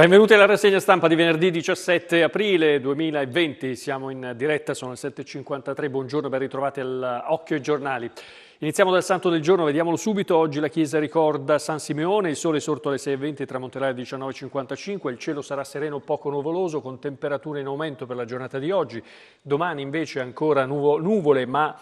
Benvenuti alla rassegna stampa di venerdì 17 aprile 2020, siamo in diretta, sono le 7.53, buongiorno ben ritrovati all'Occhio ai giornali. Iniziamo dal santo del giorno, vediamolo subito, oggi la chiesa ricorda San Simeone, il sole sorto alle 6.20 tramonterà alle 19.55, il cielo sarà sereno poco nuvoloso con temperature in aumento per la giornata di oggi, domani invece ancora nuvo- nuvole ma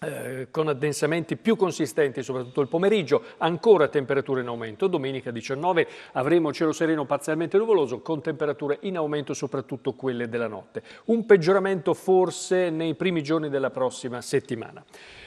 eh, con addensamenti più consistenti, soprattutto il pomeriggio, ancora temperature in aumento. Domenica 19 avremo cielo sereno parzialmente nuvoloso con temperature in aumento soprattutto quelle della notte. Un peggioramento forse nei primi giorni della prossima settimana.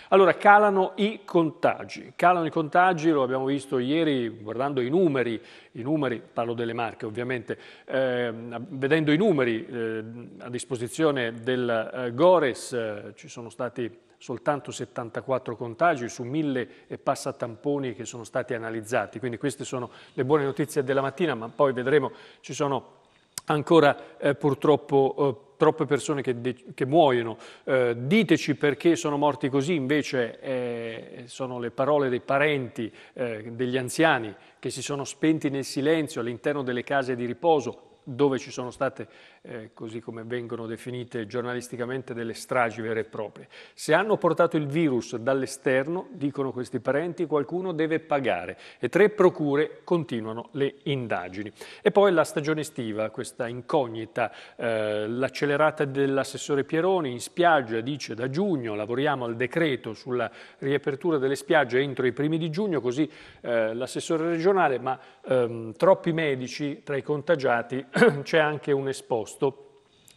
Allora, calano i contagi. Calano i contagi, lo abbiamo visto ieri guardando i numeri, i numeri parlo delle marche ovviamente, eh, vedendo i numeri eh, a disposizione del eh, Gores, eh, ci sono stati soltanto 74 contagi su mille e eh, passa tamponi che sono stati analizzati. Quindi queste sono le buone notizie della mattina, ma poi vedremo, ci sono ancora eh, purtroppo eh, troppe persone che, che muoiono. Eh, diteci perché sono morti così, invece eh, sono le parole dei parenti, eh, degli anziani che si sono spenti nel silenzio all'interno delle case di riposo dove ci sono state eh, così come vengono definite giornalisticamente delle stragi vere e proprie. Se hanno portato il virus dall'esterno, dicono questi parenti, qualcuno deve pagare e tre procure continuano le indagini. E poi la stagione estiva, questa incognita, eh, l'accelerata dell'assessore Pieroni in spiaggia, dice da giugno lavoriamo al decreto sulla riapertura delle spiagge entro i primi di giugno, così eh, l'assessore regionale, ma ehm, troppi medici tra i contagiati c'è anche un esposto agosto.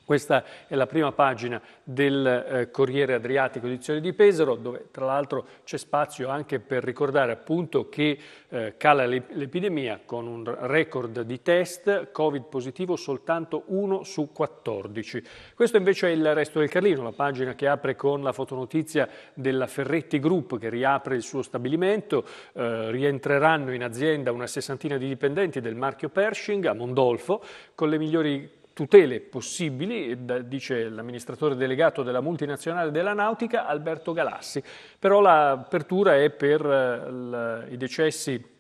Questa è la prima pagina del eh, Corriere Adriatico edizione di Pesaro, dove tra l'altro c'è spazio anche per ricordare appunto che eh, cala l'epidemia con un record di test, Covid positivo soltanto 1 su 14. Questo invece è il resto del Carlino, la pagina che apre con la fotonotizia della Ferretti Group che riapre il suo stabilimento, eh, rientreranno in azienda una sessantina di dipendenti del marchio Pershing a Mondolfo con le migliori tutele possibili, eh, dice l'amministratore delegato della multinazionale della nautica Alberto Galassi, però l'apertura è per eh, i decessi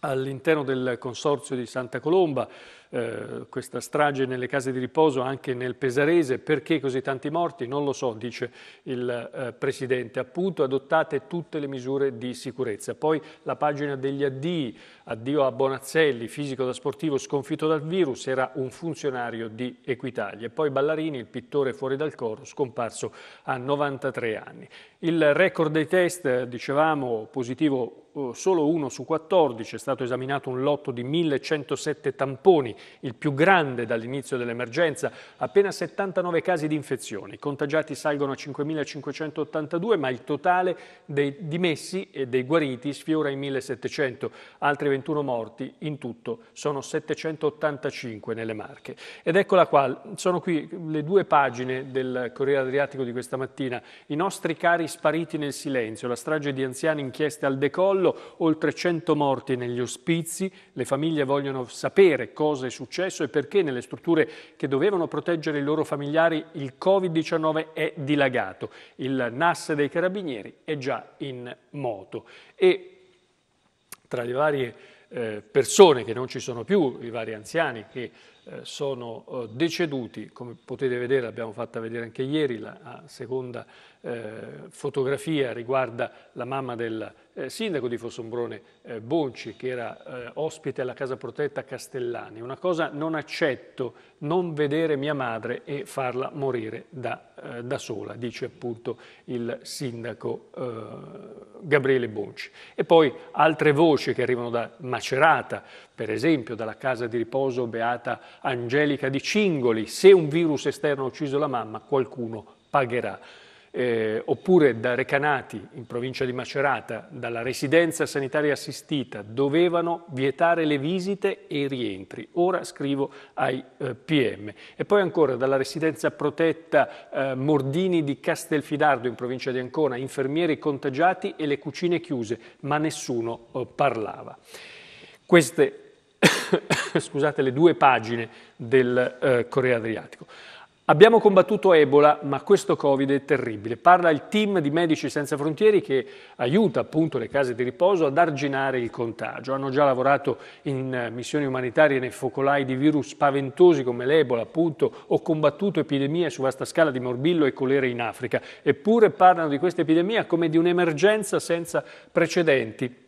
all'interno del consorzio di Santa Colomba, eh, questa strage nelle case di riposo anche nel Pesarese, perché così tanti morti? Non lo so, dice il eh, Presidente. Appunto adottate tutte le misure di sicurezza. Poi la pagina degli addii, addio a Bonazzelli, fisico da sportivo sconfitto dal virus, era un funzionario di Equitalia. Poi Ballarini, il pittore fuori dal coro, scomparso a 93 anni. Il record dei test, dicevamo, positivo eh, solo uno su 14, è stato esaminato un lotto di 1107 tamponi il più grande dall'inizio dell'emergenza, appena 79 casi di infezione. I contagiati salgono a 5.582, ma il totale dei dimessi e dei guariti sfiora i 1.700. Altri 21 morti, in tutto sono 785 nelle Marche. Ed eccola qua, sono qui le due pagine del Corriere Adriatico di questa mattina. I nostri cari spariti nel silenzio, la strage di anziani inchieste al decollo, oltre 100 morti negli ospizi, le famiglie vogliono sapere cosa cosa è successo e perché nelle strutture che dovevano proteggere i loro familiari il Covid-19 è dilagato. Il NAS dei carabinieri è già in moto e tra le varie eh, persone che non ci sono più, i vari anziani che eh, sono eh, deceduti, come potete vedere, l'abbiamo fatta vedere anche ieri, la, la seconda eh, fotografia riguarda la mamma del eh, sindaco di Fossombrone eh, Bonci, che era eh, ospite alla casa protetta Castellani. Una cosa non accetto, non vedere mia madre e farla morire da, eh, da sola, dice appunto il sindaco eh, Gabriele Bonci. E poi altre voci che arrivano da Macerata, per esempio dalla casa di riposo Beata Angelica di Cingoli, se un virus esterno ha ucciso la mamma qualcuno pagherà eh, oppure da Recanati in provincia di Macerata, dalla residenza sanitaria assistita, dovevano vietare le visite e i rientri. Ora scrivo ai eh, PM. E poi ancora dalla residenza protetta eh, Mordini di Castelfidardo in provincia di Ancona, infermieri contagiati e le cucine chiuse, ma nessuno eh, parlava. Queste, scusate, le due pagine del eh, Corriere Adriatico. Abbiamo combattuto Ebola, ma questo Covid è terribile. Parla il team di Medici Senza Frontieri che aiuta appunto le case di riposo ad arginare il contagio. Hanno già lavorato in eh, missioni umanitarie nei focolai di virus spaventosi come l'Ebola, appunto, o combattuto epidemie su vasta scala di morbillo e colera in Africa. Eppure parlano di questa epidemia come di un'emergenza senza precedenti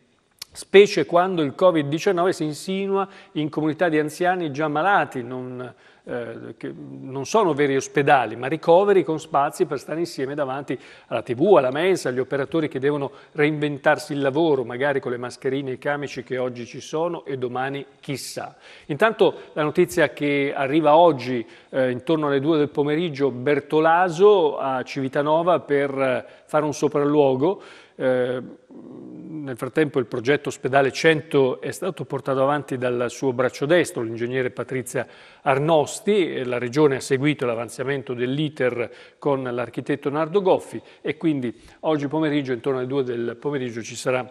specie quando il Covid-19 si insinua in comunità di anziani già malati, non, eh, che non sono veri ospedali, ma ricoveri con spazi per stare insieme davanti alla tv, alla mensa, agli operatori che devono reinventarsi il lavoro, magari con le mascherine e i camici che oggi ci sono e domani chissà. Intanto la notizia che arriva oggi, eh, intorno alle due del pomeriggio, Bertolaso a Civitanova per eh, fare un sopralluogo eh, nel frattempo il progetto Ospedale 100 è stato portato avanti dal suo braccio destro, l'ingegnere Patrizia Arnosti. La Regione ha seguito l'avanzamento dell'iter con l'architetto Nardo Goffi e quindi oggi pomeriggio, intorno alle due del pomeriggio, ci sarà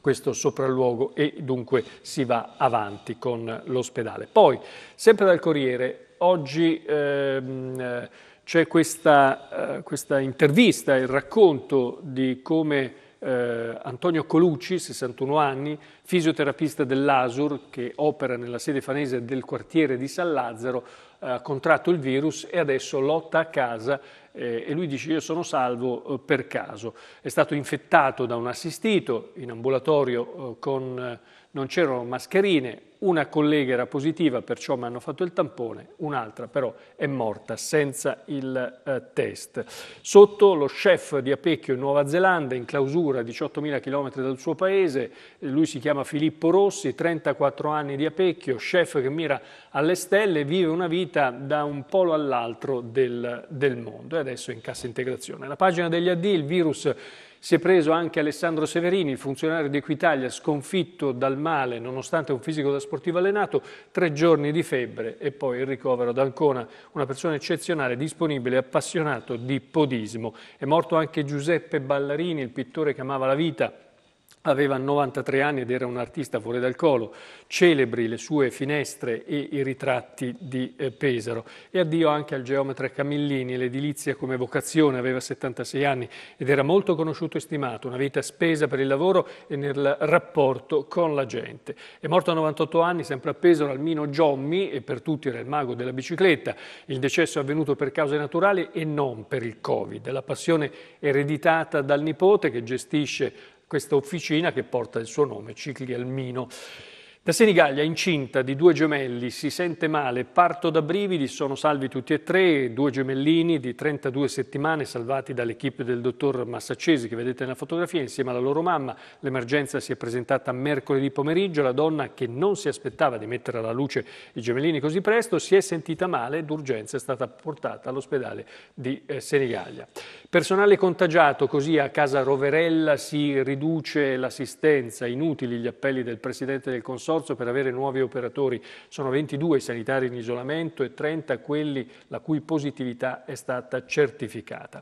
questo sopralluogo e dunque si va avanti con l'ospedale. Poi, sempre dal Corriere, oggi... Ehm, c'è questa, eh, questa intervista, il racconto di come eh, Antonio Colucci, 61 anni, fisioterapista dell'Asur che opera nella sede fanese del quartiere di San Lazzaro, ha contratto il virus e adesso lotta a casa eh, e lui dice io sono salvo eh, per caso. È stato infettato da un assistito in ambulatorio eh, con eh, non c'erano mascherine, una collega era positiva, perciò mi hanno fatto il tampone, un'altra però è morta senza il eh, test. Sotto lo chef di Apecchio in Nuova Zelanda, in clausura a 18.000 km dal suo paese, lui si chiama Filippo Rossi, 34 anni di Apecchio, chef che mira alle stelle, vive una vita da un polo all'altro del, del mondo e adesso è in cassa integrazione. La pagina degli AD, il virus si è preso anche Alessandro Severini, il funzionario di Equitalia, sconfitto dal male, nonostante un fisico da sportivo allenato, tre giorni di febbre e poi il ricovero ad Ancona. Una persona eccezionale, disponibile, e appassionato di podismo. È morto anche Giuseppe Ballarini, il pittore che amava la vita, Aveva 93 anni ed era un artista fuori dal colo, celebri le sue finestre e i ritratti di eh, Pesaro. E addio anche al geometra Camillini, l'edilizia come vocazione, aveva 76 anni ed era molto conosciuto e stimato, una vita spesa per il lavoro e nel rapporto con la gente. È morto a 98 anni, sempre a Pesaro, Almino Giommi, e per tutti era il mago della bicicletta. Il decesso è avvenuto per cause naturali e non per il Covid. La passione ereditata dal nipote che gestisce questa officina che porta il suo nome, Cicli Almino. Da Senigallia, incinta di due gemelli, si sente male, parto da brividi, sono salvi tutti e tre, due gemellini di 32 settimane salvati dall'equipe del dottor Massaccesi che vedete nella fotografia insieme alla loro mamma. L'emergenza si è presentata mercoledì pomeriggio, la donna che non si aspettava di mettere alla luce i gemellini così presto si è sentita male, d'urgenza è stata portata all'ospedale di eh, Senigallia. Personale contagiato, così a casa Roverella si riduce l'assistenza, inutili gli appelli del Presidente del Consorzio consorzio per avere nuovi operatori. Sono 22 i sanitari in isolamento e 30 quelli la cui positività è stata certificata.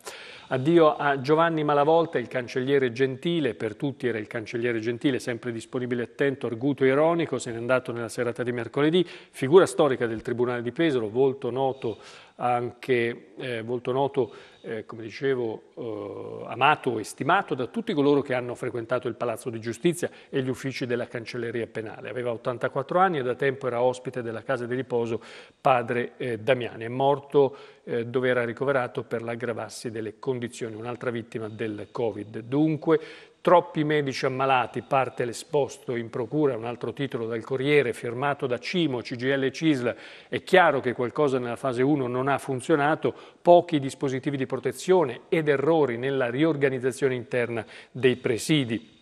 Addio a Giovanni Malavolta, il cancelliere gentile, per tutti era il cancelliere gentile, sempre disponibile, attento, arguto e ironico, se n'è andato nella serata di mercoledì, figura storica del Tribunale di Pesaro, volto noto anche eh, volto noto eh, come dicevo, eh, amato e stimato da tutti coloro che hanno frequentato il Palazzo di Giustizia e gli uffici della Cancelleria Penale. Aveva 84 anni e da tempo era ospite della casa di riposo padre eh, Damiani. È morto eh, dove era ricoverato per l'aggravarsi delle condizioni, un'altra vittima del Covid. Dunque Troppi medici ammalati, parte l'esposto in procura, un altro titolo dal Corriere, firmato da Cimo, CGL e Cisla. È chiaro che qualcosa nella fase 1 non ha funzionato, pochi dispositivi di protezione ed errori nella riorganizzazione interna dei presidi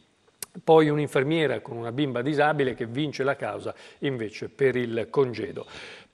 poi un'infermiera con una bimba disabile che vince la causa invece per il congedo.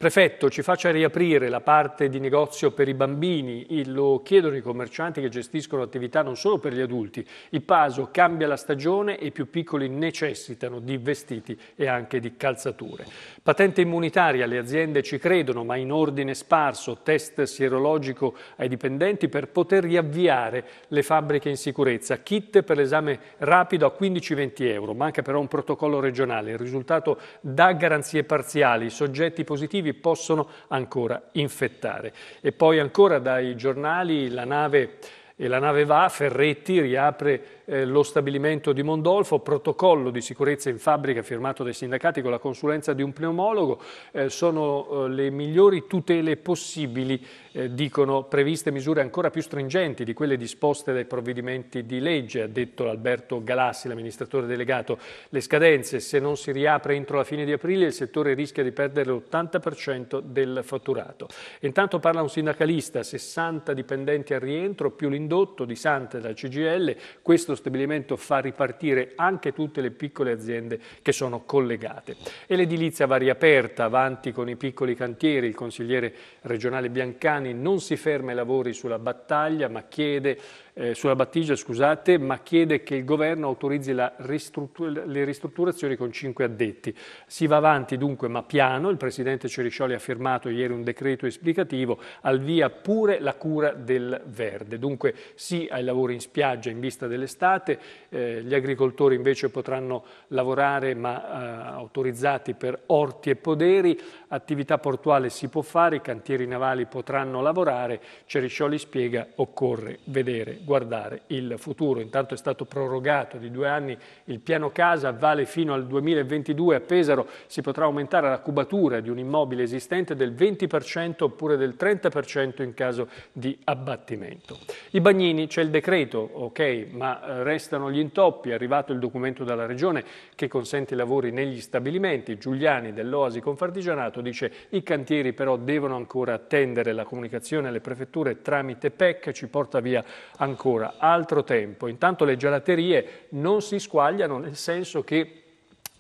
Prefetto, ci faccia riaprire la parte di negozio per i bambini, lo chiedono i commercianti che gestiscono attività non solo per gli adulti. Il Paso cambia la stagione e i più piccoli necessitano di vestiti e anche di calzature. Patente immunitaria, le aziende ci credono, ma in ordine sparso, test sierologico ai dipendenti per poter riavviare le fabbriche in sicurezza. Kit per l'esame rapido a 15-20 euro, manca però un protocollo regionale. Il risultato dà garanzie parziali, I soggetti positivi che possono ancora infettare. E poi ancora dai giornali la nave, e la nave va, Ferretti riapre eh, lo stabilimento di Mondolfo, protocollo di sicurezza in fabbrica firmato dai sindacati con la consulenza di un pneumologo, eh, sono eh, le migliori tutele possibili, eh, dicono previste misure ancora più stringenti di quelle disposte dai provvedimenti di legge, ha detto Alberto Galassi, l'amministratore delegato. Le scadenze, se non si riapre entro la fine di aprile, il settore rischia di perdere l'80% del fatturato. Intanto parla un sindacalista, 60 dipendenti al rientro, più l'indotto di Sante dal CGL, questo questo stabilimento fa ripartire anche tutte le piccole aziende che sono collegate. E l'edilizia va riaperta, avanti con i piccoli cantieri, il consigliere regionale Biancani non si ferma ai lavori sulla battaglia ma chiede eh, sulla battigia, scusate, ma chiede che il governo autorizzi ristruttur le ristrutturazioni con cinque addetti. Si va avanti dunque ma piano, il presidente Ceriscioli ha firmato ieri un decreto esplicativo, al via pure la cura del verde. Dunque sì ai lavori in spiaggia in vista dell'estate, eh, gli agricoltori invece potranno lavorare ma eh, autorizzati per orti e poderi, attività portuale si può fare, i cantieri navali potranno lavorare, Ceriscioli spiega occorre vedere guardare il futuro. Intanto è stato prorogato di due anni il piano casa, vale fino al 2022. A Pesaro si potrà aumentare la cubatura di un immobile esistente del 20% oppure del 30% in caso di abbattimento. I bagnini, c'è il decreto, ok, ma eh, restano gli intoppi. È arrivato il documento dalla Regione che consente i lavori negli stabilimenti. Giuliani dell'Oasi Confartigianato dice i cantieri però devono ancora attendere la comunicazione alle prefetture tramite PEC, ci porta via ancora ancora altro tempo. Intanto le gelaterie non si squagliano nel senso che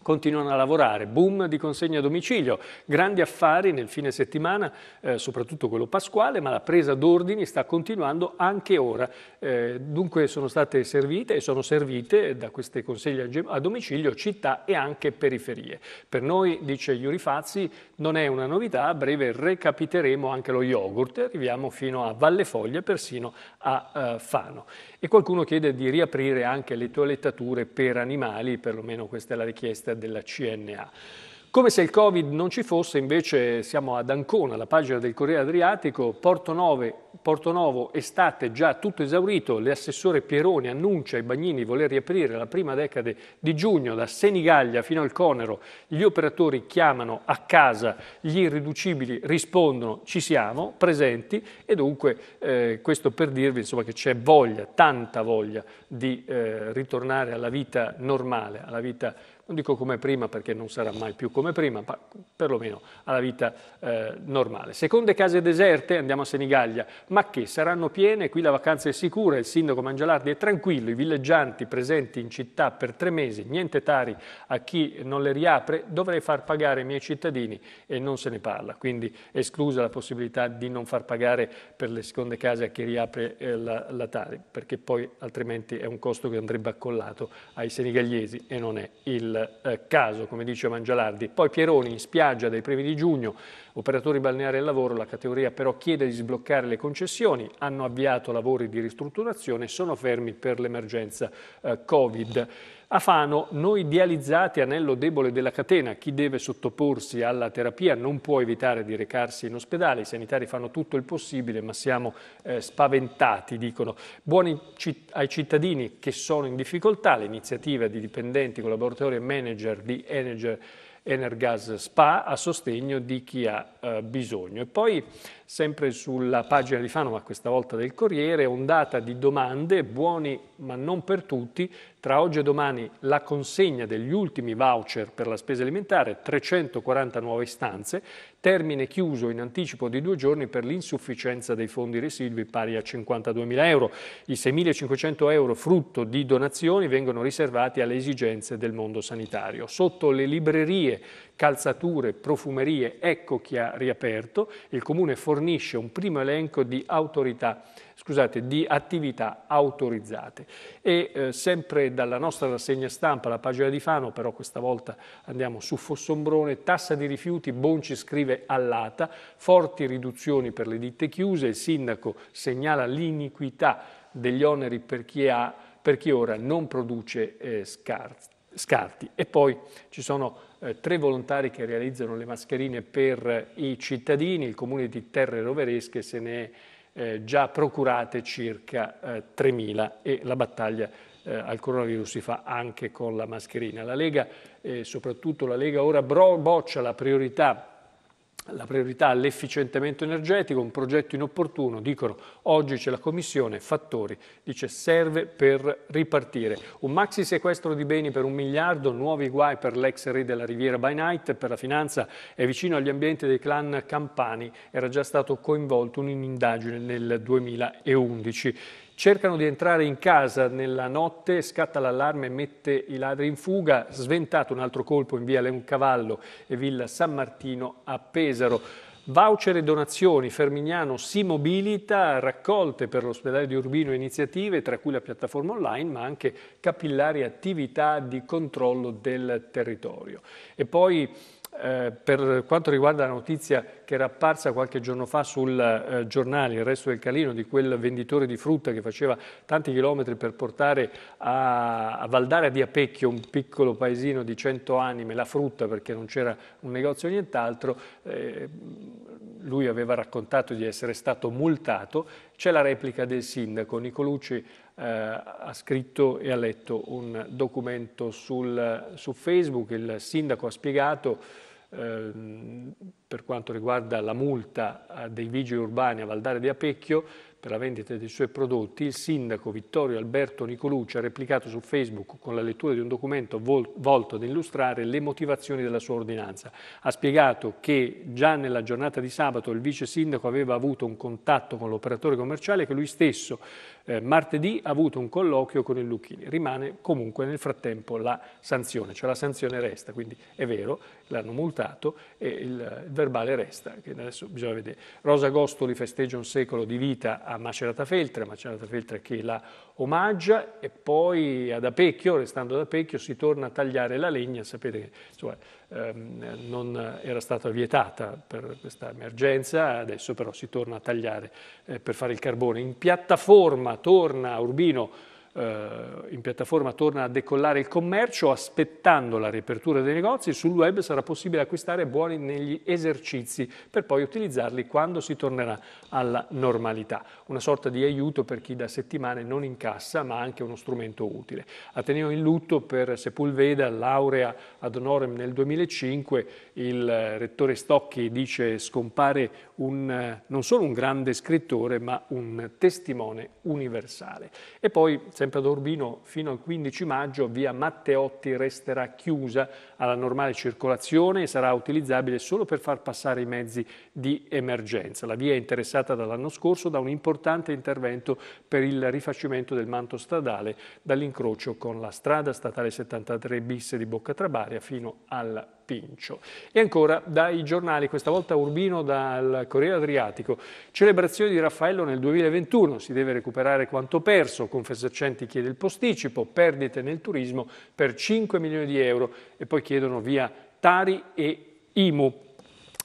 continuano a lavorare, boom di consegne a domicilio, grandi affari nel fine settimana, eh, soprattutto quello pasquale, ma la presa d'ordini sta continuando anche ora. Eh, dunque sono state servite e sono servite da queste consegne a domicilio città e anche periferie. Per noi, dice Iuri Fazzi, non è una novità, a breve recapiteremo anche lo yogurt, arriviamo fino a Valle Foglia, persino a eh, Fano. E qualcuno chiede di riaprire anche le toilettature per animali, perlomeno questa è la richiesta test della CNA. Come se il Covid non ci fosse, invece siamo ad Ancona, la pagina del Corriere Adriatico, Porto, 9, Porto Novo estate già tutto esaurito, l'assessore Pieroni annuncia ai bagnini voler riaprire la prima decade di giugno, da Senigallia fino al Conero, gli operatori chiamano a casa, gli irriducibili rispondono ci siamo, presenti e dunque eh, questo per dirvi insomma, che c'è voglia, tanta voglia di eh, ritornare alla vita normale, alla vita normale non dico come prima perché non sarà mai più come prima, ma perlomeno alla vita eh, normale. Seconde case deserte, andiamo a Senigallia, ma che saranno piene, qui la vacanza è sicura, il sindaco Mangialardi è tranquillo, i villeggianti presenti in città per tre mesi, niente tari a chi non le riapre, dovrei far pagare i miei cittadini e non se ne parla, quindi esclusa la possibilità di non far pagare per le seconde case a chi riapre eh, la, la tari, perché poi altrimenti è un costo che andrebbe accollato ai senigallesi e non è il del eh, caso, come dice Mangialardi. Poi Pieroni in spiaggia dai primi di giugno, operatori balneari al lavoro, la categoria però chiede di sbloccare le concessioni, hanno avviato lavori di ristrutturazione e sono fermi per l'emergenza eh, Covid. A Fano, noi dializzati, anello debole della catena, chi deve sottoporsi alla terapia non può evitare di recarsi in ospedale, i sanitari fanno tutto il possibile ma siamo eh, spaventati, dicono. Buoni citt ai cittadini che sono in difficoltà, l'iniziativa di dipendenti, collaboratori e manager di Energer Energas Spa a sostegno di chi ha eh, bisogno. E poi sempre sulla pagina di Fano, ma questa volta del Corriere, ondata di domande, buoni ma non per tutti, tra oggi e domani la consegna degli ultimi voucher per la spesa alimentare, 340 nuove istanze, termine chiuso in anticipo di due giorni per l'insufficienza dei fondi residui pari a 52.000 euro. I 6.500 euro frutto di donazioni vengono riservati alle esigenze del mondo sanitario. Sotto le librerie, calzature, profumerie, ecco chi ha riaperto, il comune fornisce fornisce un primo elenco di, autorità, scusate, di attività autorizzate. E eh, sempre dalla nostra rassegna stampa, la pagina di Fano, però questa volta andiamo su Fossombrone, tassa di rifiuti, Bonci scrive all'ATA, forti riduzioni per le ditte chiuse, il sindaco segnala l'iniquità degli oneri per chi ha per chi ora non produce eh, scarti scarti. E poi ci sono eh, tre volontari che realizzano le mascherine per eh, i cittadini, il comune di Terre Roveresche se ne è eh, già procurate circa eh, 3.000 e la battaglia eh, al coronavirus si fa anche con la mascherina. La Lega, eh, soprattutto la Lega, ora bro- boccia la priorità la priorità all'efficientamento energetico, un progetto inopportuno, dicono oggi c'è la commissione, Fattori, dice serve per ripartire. Un maxi sequestro di beni per un miliardo, nuovi guai per l'ex re della Riviera by Night, per la finanza è vicino agli ambienti dei clan Campani, era già stato coinvolto in un'indagine nel 2011 cercano di entrare in casa nella notte, scatta l'allarme, e mette i ladri in fuga, sventato un altro colpo in via Leoncavallo e Villa San Martino a Pesaro. Voucher e donazioni, Fermignano si mobilita, raccolte per l'ospedale di Urbino iniziative, tra cui la piattaforma online, ma anche capillari attività di controllo del territorio. E poi eh, per quanto riguarda la notizia che era apparsa qualche giorno fa sul eh, giornale Il Resto del Calino di quel venditore di frutta che faceva tanti chilometri per portare a, a Valdare di Apecchio, un piccolo paesino di cento anime, la frutta perché non c'era un negozio o nient'altro, eh, lui aveva raccontato di essere stato multato. C'è la replica del sindaco Nicolucci eh, ha scritto e ha letto un documento sul, su Facebook, il sindaco ha spiegato eh, per quanto riguarda la multa eh, dei vigili urbani a Valdare di Apecchio per la vendita dei suoi prodotti, il sindaco Vittorio Alberto Nicolucci ha replicato su Facebook con la lettura di un documento vol volto ad illustrare le motivazioni della sua ordinanza. Ha spiegato che già nella giornata di sabato il vice sindaco aveva avuto un contatto con l'operatore commerciale e che lui stesso eh, martedì ha avuto un colloquio con il Lucchini. Rimane comunque nel frattempo la sanzione, cioè la sanzione resta, quindi è vero, l'hanno multato e il verbale resta, che adesso bisogna vedere. Rosa Gostoli festeggia un secolo di vita a Macerata Feltre, Macerata Feltre che la omaggia e poi ad Apecchio, restando ad Apecchio, si torna a tagliare la legna, sapete che insomma, ehm, non era stata vietata per questa emergenza, adesso però si torna a tagliare eh, per fare il carbone. In piattaforma torna Urbino eh, in piattaforma torna a decollare il commercio, aspettando la riapertura dei negozi, sul web sarà possibile acquistare buoni negli esercizi per poi utilizzarli quando si tornerà alla normalità. Una sorta di aiuto per chi da settimane non incassa, ma anche uno strumento utile. Ateneo in lutto per Sepulveda, laurea ad honorem nel 2005, il eh, rettore Stocchi dice scompare un, non solo un grande scrittore, ma un testimone universale. E poi, sempre ad Urbino, fino al 15 maggio, via Matteotti resterà chiusa alla normale circolazione e sarà utilizzabile solo per far passare i mezzi di emergenza. La via è interessata dall'anno scorso da un importante intervento per il rifacimento del manto stradale dall'incrocio con la strada statale 73 bis di Bocca Trabaria fino al Pincio. E ancora dai giornali, questa volta Urbino dal Corriere Adriatico, celebrazione di Raffaello nel 2021, si deve recuperare quanto perso, Confesercenti chiede il posticipo, perdite nel turismo per 5 milioni di euro e poi chiedono via Tari e Imu.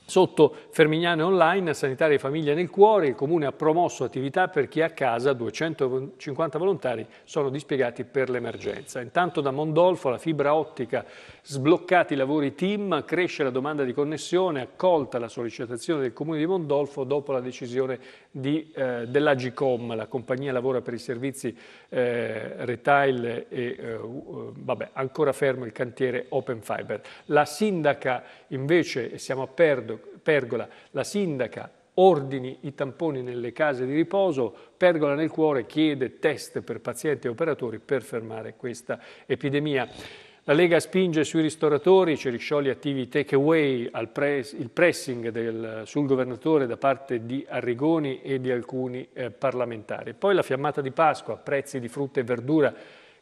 Sotto Fermignano Online, Sanitaria e Famiglia nel Cuore, il Comune ha promosso attività per chi è a casa, 250 volontari sono dispiegati per l'emergenza. Intanto da Mondolfo la fibra ottica, sbloccati i lavori team, cresce la domanda di connessione, accolta la sollecitazione del Comune di Mondolfo dopo la decisione di, eh, dell'Agicom, la compagnia lavora per i servizi eh, retail e eh, eh vabbè, ancora fermo il cantiere Open Fiber. La sindaca invece, e siamo a Perdo, Pergola, la sindaca ordini i tamponi nelle case di riposo, pergola nel cuore chiede test per pazienti e operatori per fermare questa epidemia. La Lega spinge sui ristoratori, Ceriscioli attivi al press, il pressing del, sul governatore da parte di Arrigoni e di alcuni eh, parlamentari. Poi la fiammata di Pasqua, prezzi di frutta e verdura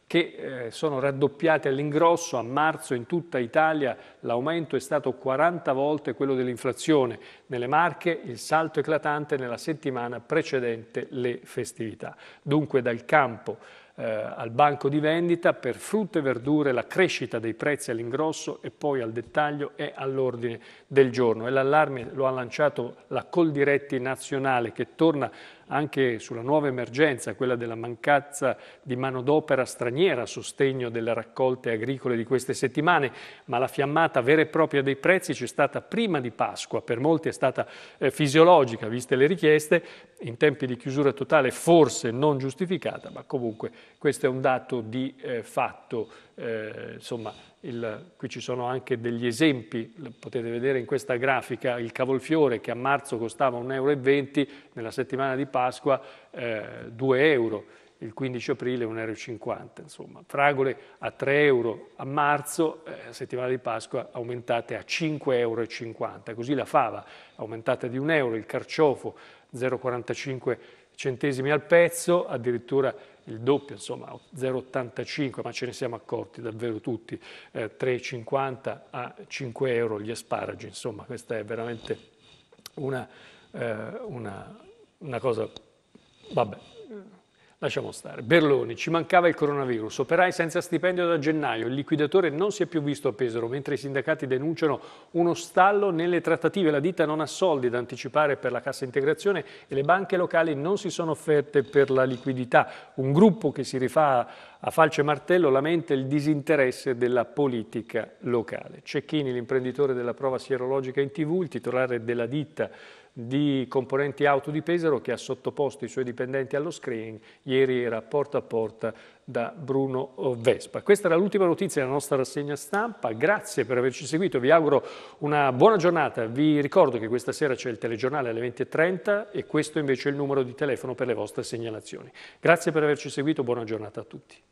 che eh, sono raddoppiate all'ingrosso a marzo in tutta Italia, l'aumento è stato 40 volte quello dell'inflazione, nelle Marche il salto eclatante nella settimana precedente le festività. Dunque dal campo eh, al banco di vendita per frutta e verdure la crescita dei prezzi all'ingrosso e poi al dettaglio è all'ordine del giorno e l'allarme lo ha lanciato la Coldiretti nazionale che torna anche sulla nuova emergenza, quella della mancanza di manodopera straniera a sostegno delle raccolte agricole di queste settimane, ma la fiammata vera e propria dei prezzi c'è stata prima di Pasqua, per molti è stata eh, fisiologica, viste le richieste, in tempi di chiusura totale forse non giustificata, ma comunque questo è un dato di eh, fatto eh, insomma, il, qui ci sono anche degli esempi, potete vedere in questa grafica il cavolfiore che a marzo costava 1,20 euro, nella settimana di Pasqua eh, 2 euro, il 15 aprile 1,50 euro, insomma, fragole a 3 euro a marzo, eh, settimana di Pasqua aumentate a 5,50 euro, così la fava aumentata di 1 euro, il carciofo 0,45 centesimi al pezzo, addirittura il doppio, insomma 0,85, ma ce ne siamo accorti davvero tutti, eh, 3,50 a 5 euro gli asparagi, insomma questa è veramente una, eh, una, una cosa, vabbè, Lasciamo stare. Berloni, ci mancava il coronavirus, operai senza stipendio da gennaio, il liquidatore non si è più visto a Pesaro, mentre i sindacati denunciano uno stallo nelle trattative, la ditta non ha soldi da anticipare per la cassa integrazione e le banche locali non si sono offerte per la liquidità. Un gruppo che si rifà a falce e martello lamenta il disinteresse della politica locale. Cecchini, l'imprenditore della prova sierologica in tv, il titolare della ditta di componenti auto di Pesaro che ha sottoposto i suoi dipendenti allo screening, ieri era porta a porta da Bruno Vespa. Questa era l'ultima notizia della nostra rassegna stampa, grazie per averci seguito, vi auguro una buona giornata, vi ricordo che questa sera c'è il telegiornale alle 20.30 e questo invece è il numero di telefono per le vostre segnalazioni. Grazie per averci seguito, buona giornata a tutti.